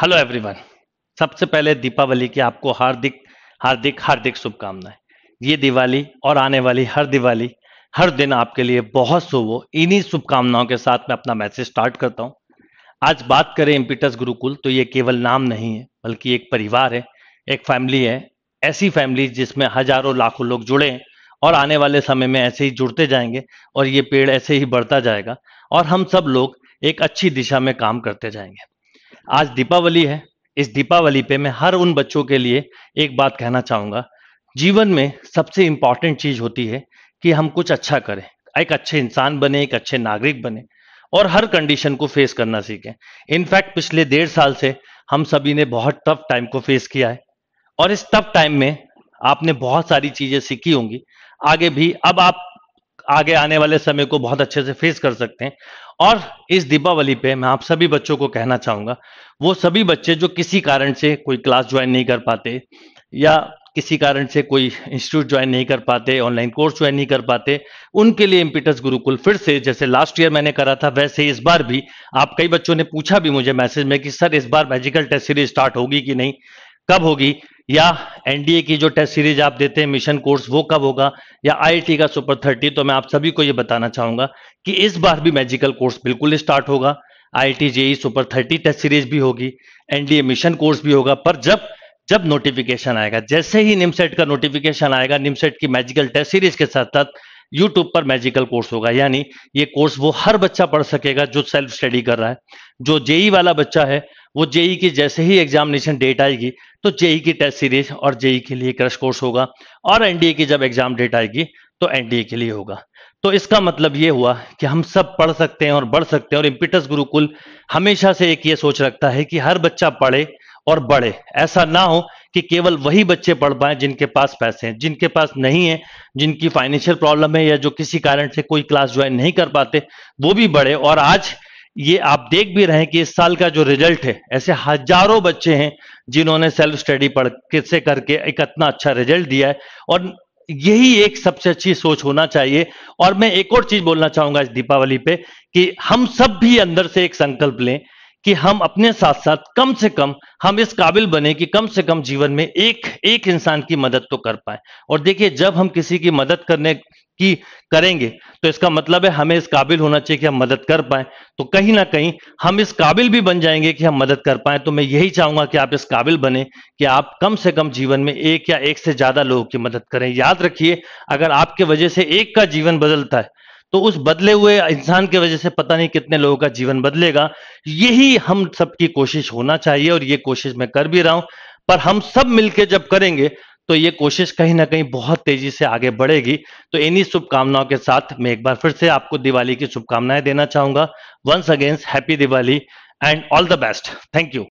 hello everyone सबसे पहले दीपावली की आपको हार्दिक हार्दिक हार्दिक शुभकामनाएं ये दिवाली और आने वाली हर दिवाली हर दिन आपके लिए बहुत शुभ हो इन्हीं शुभकामनाओं के साथ मैं अपना मैसेज स्टार्ट करता हूँ आज बात करें इम्पिटस गुरुकुल तो ये केवल नाम नहीं है बल्कि एक परिवार है एक फैमिली है ऐसी फैमिली जिसमें हजारों लाखों लोग जुड़े हैं और आने वाले समय में ऐसे ही जुड़ते जाएंगे और ये पेड़ ऐसे ही बढ़ता जाएगा और हम सब लोग एक अच्छी दिशा में काम करते जाएंगे आज दीपावली है इस दीपावली पे मैं हर उन बच्चों के लिए एक बात कहना चाहूंगा जीवन में सबसे इंपॉर्टेंट चीज़ होती है कि हम कुछ अच्छा करें एक अच्छे इंसान बने एक अच्छे नागरिक बने और हर कंडीशन को फेस करना सीखें इनफैक्ट पिछले डेढ़ साल से हम सभी ने बहुत टफ टाइम को फेस किया है और इस टफ टाइम में आपने बहुत सारी चीज़ें सीखी होंगी आगे भी अब आप आगे आने वाले समय को बहुत अच्छे से फेस कर सकते हैं और इस दीपावली पे मैं आप सभी बच्चों को कहना चाहूंगा वो सभी बच्चे जो किसी कारण से कोई क्लास ज्वाइन नहीं कर पाते या किसी कारण से कोई इंस्टीट्यूट ज्वाइन नहीं कर पाते ऑनलाइन कोर्स ज्वाइन नहीं कर पाते उनके लिए इम्पिटस गुरुकुल फिर से जैसे लास्ट ईयर मैंने करा था वैसे इस बार भी आप कई बच्चों ने पूछा भी मुझे मैसेज में कि सर इस बार मैजिकल टेस्ट सीरीज स्टार्ट होगी कि नहीं कब होगी या एनडीए की जो टेस्ट सीरीज आप देते हैं मिशन कोर्स वो कब होगा या आईआईटी का सुपर थर्टी तो मैं आप सभी को ये बताना चाहूंगा कि इस बार भी मैजिकल कोर्स बिल्कुल स्टार्ट होगा IIT JEE super thirty test series भी होगी एनडीए मिशन कोर्स भी होगा पर जब जब नोटिफिकेशन आएगा जैसे ही निमसेट e का नोटिफिकेशन आएगा निमसेट e की मैजिकल टेस्ट सीरीज के साथ साथ YouTube पर मैजिकल कोर्स होगा यानी ये कोर्स वो हर बच्चा पढ़ सकेगा जो सेल्फ स्टडी कर रहा है जो जेई e वाला बच्चा है वो जेई e की जैसे ही एग्जामिनेशन डेट आएगी तो जेई e की टेस्ट सीरीज और जेई के लिए क्रश कोर्स होगा और एनडीए की जब एग्जाम डेट आएगी तो एनडीए के लिए होगा तो इसका मतलब ये हुआ कि हम सब पढ़ सकते हैं और बढ़ सकते हैं और इम्पिटस गुरुकुल हमेशा से एक ये सोच रखता है कि हर बच्चा पढ़े और बढ़े ऐसा ना हो कि केवल वही बच्चे पढ़ पाए जिनके पास पैसे हैं जिनके पास नहीं है जिनकी फाइनेंशियल प्रॉब्लम है या जो किसी कारण से कोई क्लास ज्वाइन नहीं कर पाते वो भी बढ़े और आज ये आप देख भी रहे हैं कि इस साल का जो रिजल्ट है ऐसे हजारों बच्चे हैं जिन्होंने सेल्फ स्टडी पढ़ से करके एक इतना अच्छा रिजल्ट दिया है और यही एक सबसे अच्छी सोच होना चाहिए और मैं एक और चीज बोलना चाहूंगा इस दीपावली पे कि हम सब भी अंदर से एक संकल्प लें कि हम अपने साथ साथ कम से कम हम इस काबिल बने कि कम से कम जीवन में एक एक इंसान की मदद तो कर पाए और देखिए जब हम किसी की मदद करने की करेंगे तो इसका मतलब है हमें इस काबिल होना चाहिए कि हम मदद कर पाए तो कहीं ना कहीं हम इस काबिल भी बन जाएंगे कि हम मदद कर पाए तो मैं यही चाहूंगा कि आप इस काबिल बने कि आप कम से कम जीवन में एक या एक से ज्यादा लोगों की मदद करें याद रखिए अगर आपके वजह से एक का जीवन बदलता है तो उस बदले हुए इंसान की वजह से पता नहीं कितने लोगों का जीवन बदलेगा यही हम सबकी कोशिश होना चाहिए और ये कोशिश मैं कर भी रहा हूं पर हम सब मिलकर जब करेंगे तो ये कोशिश कहीं ना कहीं बहुत तेजी से आगे बढ़ेगी तो इन्हीं शुभकामनाओं के साथ मैं एक बार फिर से आपको दिवाली की शुभकामनाएं देना चाहूंगा once against happy Diwali and all the best thank you